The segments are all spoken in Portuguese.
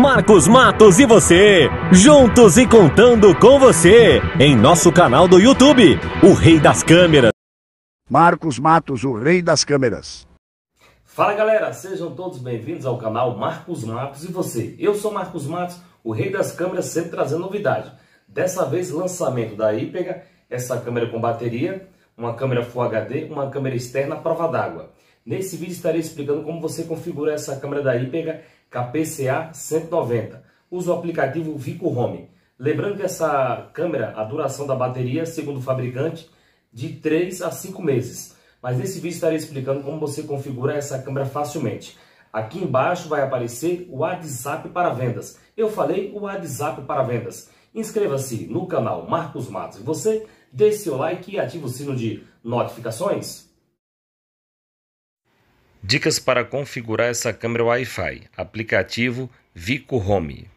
Marcos Matos e você, juntos e contando com você, em nosso canal do YouTube, o Rei das Câmeras. Marcos Matos, o Rei das Câmeras. Fala galera, sejam todos bem-vindos ao canal Marcos Matos e você. Eu sou Marcos Matos, o Rei das Câmeras, sempre trazendo novidade. Dessa vez, lançamento da Ípega, essa câmera com bateria, uma câmera Full HD, uma câmera externa à prova d'água. Nesse vídeo estarei explicando como você configura essa câmera da Ípega KPCA 190. Usa o aplicativo Vico Home. Lembrando que essa câmera, a duração da bateria, segundo o fabricante, de 3 a 5 meses. Mas nesse vídeo estarei explicando como você configura essa câmera facilmente. Aqui embaixo vai aparecer o WhatsApp para vendas. Eu falei o WhatsApp para vendas. Inscreva-se no canal Marcos Matos. Você deixe seu like e ative o sino de notificações. Dicas para configurar essa câmera Wi-Fi. Aplicativo Vico Home.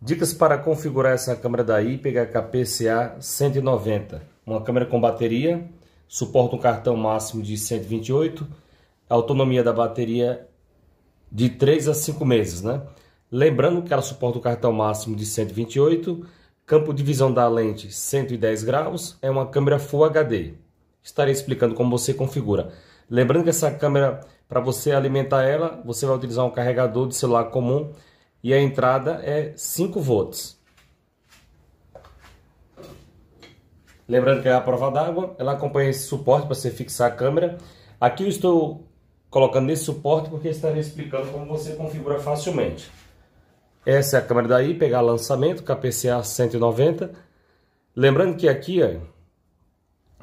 Dicas para configurar essa câmera da IPHKPCA 190. Uma câmera com bateria, suporta um cartão máximo de 128, autonomia da bateria de 3 a 5 meses, né? Lembrando que ela suporta o cartão máximo de 128, campo de visão da lente 110 graus, é uma câmera Full HD. Estarei explicando como você configura. Lembrando que essa câmera, para você alimentar ela, você vai utilizar um carregador de celular comum e a entrada é 5 volts. Lembrando que é a prova d'água, ela acompanha esse suporte para você fixar a câmera. Aqui eu estou colocando nesse suporte porque estarei explicando como você configura facilmente. Essa é a câmera daí, pegar lançamento, KPCA 190. Lembrando que aqui, ó,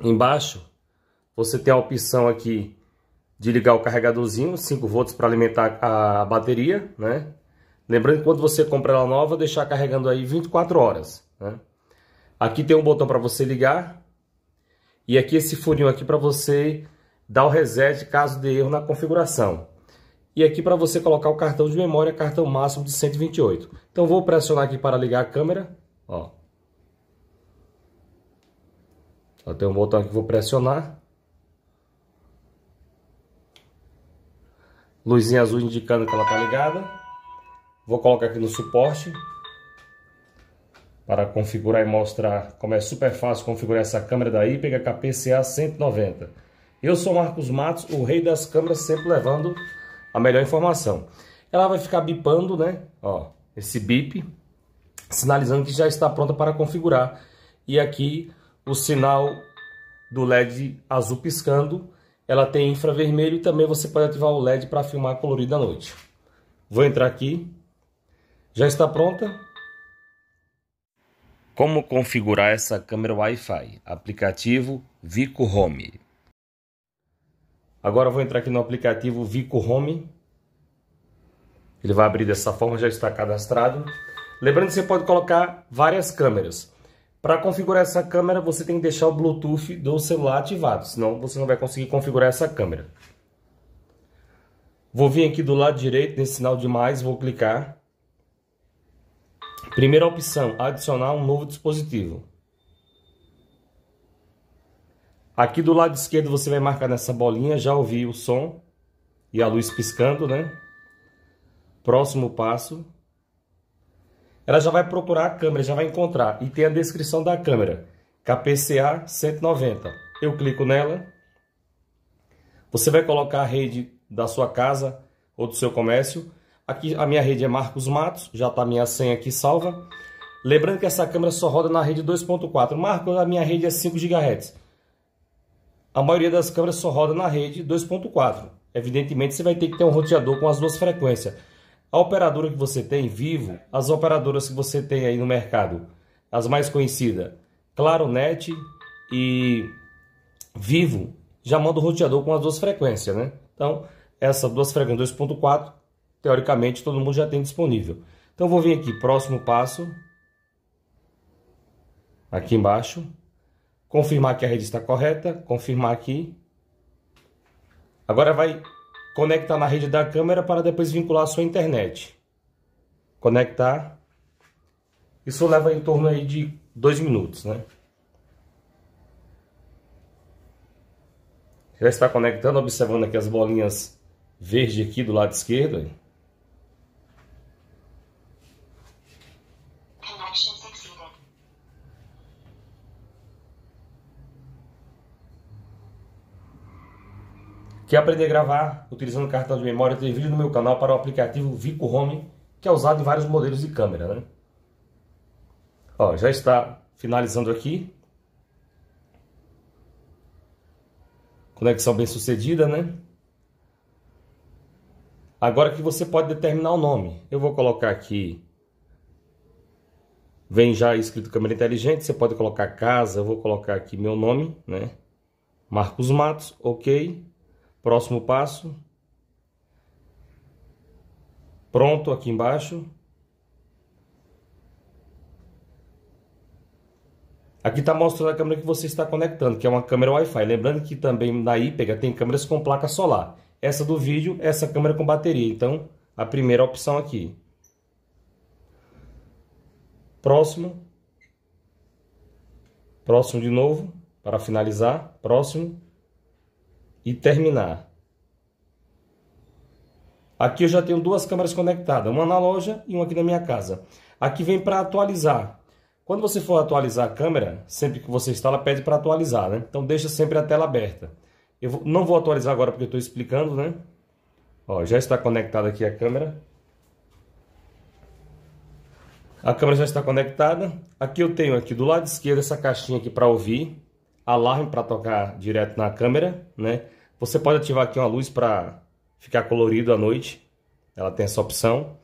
embaixo, você tem a opção aqui de ligar o carregadorzinho, 5 volts para alimentar a bateria, né? Lembrando que quando você compra ela nova, deixar carregando aí 24 horas, né? Aqui tem um botão para você ligar e aqui esse furinho aqui para você dar o reset caso de erro na configuração. E aqui para você colocar o cartão de memória, cartão máximo de 128. Então vou pressionar aqui para ligar a câmera, ó. Ó, tem um botão que vou pressionar. luzinha azul indicando que ela está ligada. Vou colocar aqui no suporte para configurar e mostrar como é super fácil configurar essa câmera da IPEGA KPCA 190. Eu sou Marcos Matos, o rei das câmeras, sempre levando a melhor informação. Ela vai ficar bipando, né? Ó, esse bip, sinalizando que já está pronta para configurar. E aqui o sinal do LED azul piscando, ela tem infravermelho e também você pode ativar o LED para filmar colorido à noite. Vou entrar aqui. Já está pronta? Como configurar essa câmera Wi-Fi? Aplicativo Vico Home. Agora vou entrar aqui no aplicativo Vico Home. Ele vai abrir dessa forma, já está cadastrado. Lembrando que você pode colocar várias câmeras. Para configurar essa câmera, você tem que deixar o Bluetooth do celular ativado, senão você não vai conseguir configurar essa câmera. Vou vir aqui do lado direito, nesse sinal de mais, vou clicar. Primeira opção, adicionar um novo dispositivo. Aqui do lado esquerdo você vai marcar nessa bolinha, já ouvi o som e a luz piscando, né? Próximo passo, ela já vai procurar a câmera, já vai encontrar. E tem a descrição da câmera, KPCA 190. Eu clico nela. Você vai colocar a rede da sua casa ou do seu comércio. Aqui a minha rede é Marcos Matos, já está minha senha aqui salva. Lembrando que essa câmera só roda na rede 2.4. Marcos, a minha rede é 5 GHz. A maioria das câmeras só roda na rede 2.4. Evidentemente você vai ter que ter um roteador com as duas frequências. A operadora que você tem vivo, as operadoras que você tem aí no mercado, as mais conhecidas, Net e Vivo, já manda o roteador com as duas frequências, né? Então, essa duas frequências 2.4, teoricamente todo mundo já tem disponível. Então, vou vir aqui, próximo passo, aqui embaixo, confirmar que a rede está correta, confirmar aqui. Agora vai conectar na rede da câmera para depois vincular a sua internet. Conectar. Isso leva em torno aí de dois minutos, né? Já está conectando, observando aqui as bolinhas verde aqui do lado esquerdo. Quer é aprender a gravar utilizando cartão de memória? Tem vídeo no meu canal para o aplicativo Vico Home, que é usado em vários modelos de câmera, né? Ó, já está finalizando aqui. Conexão bem sucedida, né? Agora que você pode determinar o nome. Eu vou colocar aqui. Vem já escrito câmera inteligente. Você pode colocar casa. Eu vou colocar aqui meu nome, né? Marcos Matos, ok. Próximo passo. Pronto aqui embaixo. Aqui está mostrando a câmera que você está conectando, que é uma câmera Wi-Fi. Lembrando que também na IPEGA tem câmeras com placa solar. Essa do vídeo, essa câmera com bateria. Então, a primeira opção aqui. Próximo. Próximo de novo, para finalizar. Próximo e terminar. Aqui eu já tenho duas câmeras conectadas, uma na loja e uma aqui na minha casa. Aqui vem para atualizar. Quando você for atualizar a câmera, sempre que você instala, pede para atualizar, né? Então deixa sempre a tela aberta. Eu não vou atualizar agora porque eu estou explicando, né? Ó, já está conectada aqui a câmera. A câmera já está conectada. Aqui eu tenho aqui do lado esquerdo essa caixinha aqui para ouvir. Alarme para tocar direto na câmera, né? Você pode ativar aqui uma luz para ficar colorido à noite. Ela tem essa opção.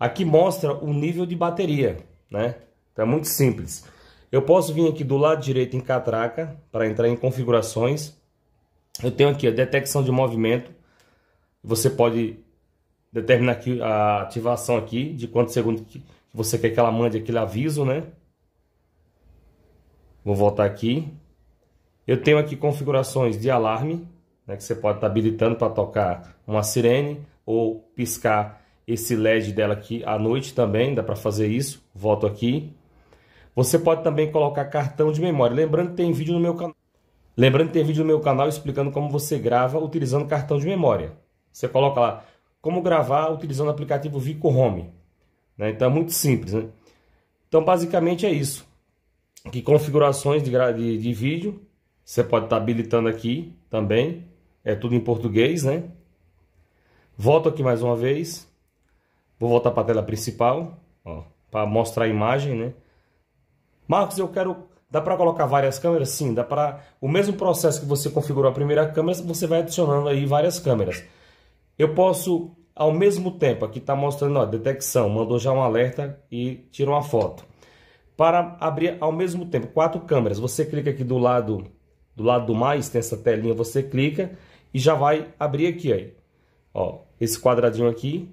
Aqui mostra o nível de bateria, né? Então é muito simples. Eu posso vir aqui do lado direito em catraca para entrar em configurações. Eu tenho aqui a detecção de movimento. Você pode determinar aqui a ativação aqui de quantos segundos que você quer que ela mande aquele aviso, né? Vou voltar aqui. Eu tenho aqui configurações de alarme né, que você pode estar tá habilitando para tocar uma sirene ou piscar esse LED dela aqui à noite também, dá para fazer isso, volto aqui. Você pode também colocar cartão de memória, lembrando que tem vídeo no meu canal. Lembrando que tem vídeo no meu canal explicando como você grava utilizando cartão de memória. Você coloca lá, como gravar utilizando o aplicativo Vico Home. Né? Então é muito simples. Né? Então basicamente é isso. Que configurações de, de, de vídeo, você pode estar tá habilitando aqui também é tudo em português, né? Volto aqui mais uma vez. Vou voltar para a tela principal, ó, para mostrar a imagem, né? Marcos, eu quero... Dá para colocar várias câmeras? Sim, dá para... O mesmo processo que você configurou a primeira câmera, você vai adicionando aí várias câmeras. Eu posso, ao mesmo tempo, aqui está mostrando, ó, detecção, mandou já um alerta e tirou uma foto. Para abrir ao mesmo tempo quatro câmeras, você clica aqui do lado do lado do mais, tem essa telinha, você clica e já vai abrir aqui, aí. ó, esse quadradinho aqui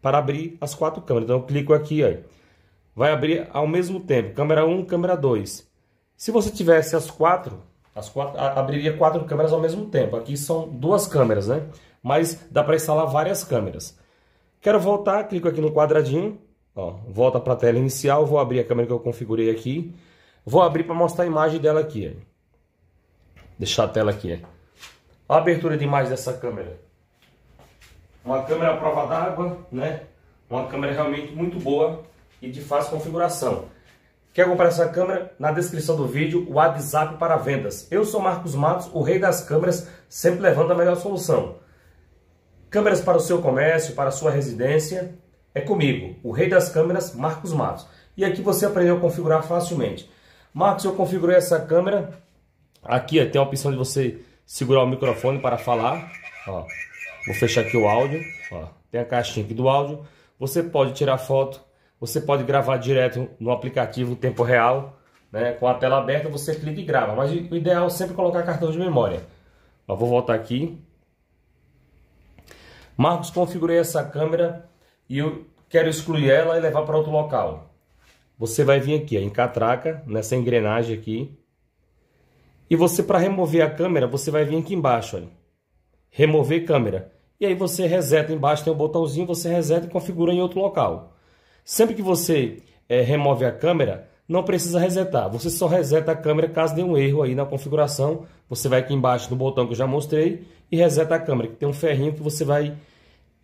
para abrir as quatro câmeras. Então eu clico aqui, aí. vai abrir ao mesmo tempo, câmera 1, câmera 2. Se você tivesse as quatro, as quatro abriria quatro câmeras ao mesmo tempo. Aqui são duas câmeras, né? Mas dá para instalar várias câmeras. Quero voltar, clico aqui no quadradinho, ó, volta para a tela inicial, vou abrir a câmera que eu configurei aqui. Vou abrir para mostrar a imagem dela aqui. Deixar a tela aqui a abertura de imagem dessa câmera. Uma câmera à prova d'água, né? Uma câmera realmente muito boa e de fácil configuração. Quer comprar essa câmera? Na descrição do vídeo, o WhatsApp para vendas. Eu sou Marcos Matos, o rei das câmeras, sempre levando a melhor solução. Câmeras para o seu comércio, para a sua residência, é comigo, o rei das câmeras, Marcos Matos. E aqui você aprendeu a configurar facilmente. Marcos, eu configurei essa câmera. Aqui tem a opção de você segurar o microfone para falar. Ó, vou fechar aqui o áudio. Ó, tem a caixinha aqui do áudio. Você pode tirar foto, você pode gravar direto no aplicativo tempo real. Né? Com a tela aberta você clica e grava. Mas o ideal é sempre colocar cartão de memória. Ó, vou voltar aqui. Marcos, configurei essa câmera e eu quero excluir ela e levar para outro local. Você vai vir aqui ó, em catraca, nessa engrenagem aqui. E você, para remover a câmera, você vai vir aqui embaixo, olha. Remover câmera. E aí você reseta, embaixo tem um botãozinho, você reseta e configura em outro local. Sempre que você é, remove a câmera, não precisa resetar. Você só reseta a câmera caso dê um erro aí na configuração. Você vai aqui embaixo no botão que eu já mostrei e reseta a câmera. Que tem um ferrinho que você vai...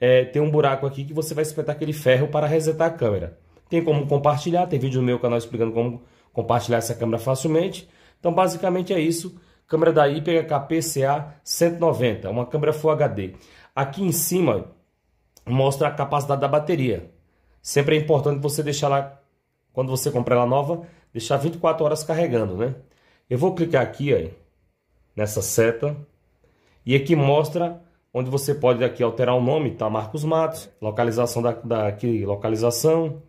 É, tem um buraco aqui que você vai espetar aquele ferro para resetar a câmera. Tem como compartilhar, tem vídeo no meu canal explicando como compartilhar essa câmera facilmente. Então, basicamente é isso. Câmera da Hyper KPCA 190, uma câmera Full HD. Aqui em cima mostra a capacidade da bateria. Sempre é importante você deixar lá, quando você comprar ela nova, deixar 24 horas carregando, né? Eu vou clicar aqui, ó, nessa seta. E aqui mostra onde você pode aqui alterar o nome, tá? Marcos Matos, localização da, da aqui, localização,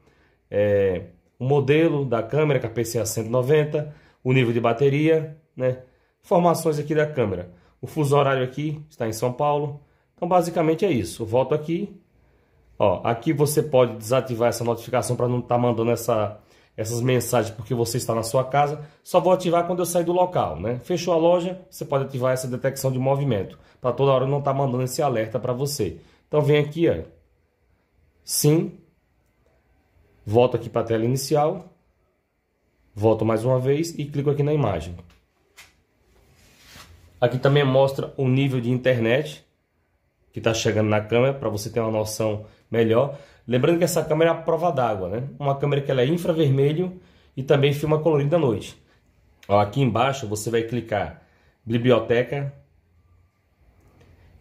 é, o modelo da câmera, KPCA é 190, o nível de bateria, né? Informações aqui da câmera. O fuso horário aqui está em São Paulo. Então basicamente é isso. Eu volto aqui. Ó, aqui você pode desativar essa notificação para não estar tá mandando essa, essas mensagens porque você está na sua casa. Só vou ativar quando eu sair do local, né? Fechou a loja, você pode ativar essa detecção de movimento para toda hora não estar tá mandando esse alerta para você. Então vem aqui, ó. Sim. Volto aqui para a tela inicial. Volto mais uma vez e clico aqui na imagem. Aqui também mostra o nível de internet que está chegando na câmera, para você ter uma noção melhor. Lembrando que essa câmera é a prova d'água, né? Uma câmera que ela é infravermelho e também filma colorido à noite. Ó, aqui embaixo você vai clicar biblioteca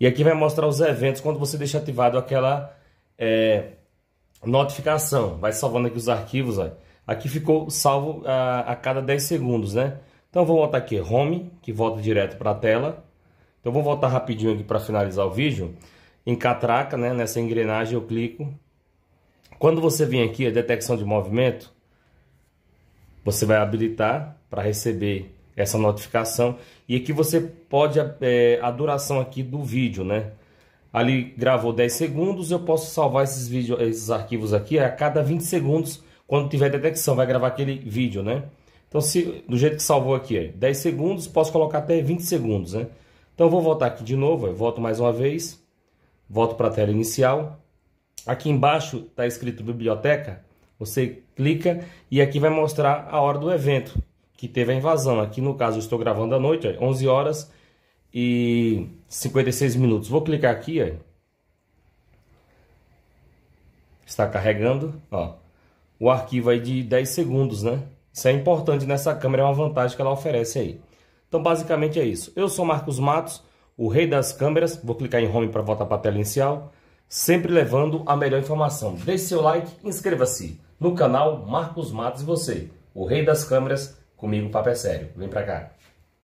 e aqui vai mostrar os eventos quando você deixa ativado aquela é, notificação. Vai salvando aqui os arquivos, ó. Aqui ficou salvo a, ah, a cada 10 segundos, né? Então vou botar aqui Home, que volta direto para a tela. Então vou voltar rapidinho aqui para finalizar o vídeo. Em catraca, né, nessa engrenagem eu clico. Quando você vem aqui, a detecção de movimento, você vai habilitar para receber essa notificação. E aqui você pode, é, a duração aqui do vídeo, né? Ali gravou 10 segundos, eu posso salvar esses, vídeos, esses arquivos aqui a cada 20 segundos quando tiver detecção, vai gravar aquele vídeo, né? Então, se, do jeito que salvou aqui, é 10 segundos, posso colocar até 20 segundos, né? Então, vou voltar aqui de novo, volto mais uma vez, volto para a tela inicial. Aqui embaixo está escrito biblioteca, você clica e aqui vai mostrar a hora do evento que teve a invasão. Aqui, no caso, estou gravando à noite, ó, 11 horas e 56 minutos. Vou clicar aqui, ó. está carregando, ó o arquivo aí de 10 segundos, né? Isso é importante nessa câmera, é uma vantagem que ela oferece aí. Então basicamente é isso. Eu sou Marcos Matos, o rei das câmeras. Vou clicar em Home para voltar para a tela inicial. Sempre levando a melhor informação. Deixe seu like, inscreva-se no canal Marcos Matos e você, o rei das câmeras, comigo papo é sério. Vem para cá.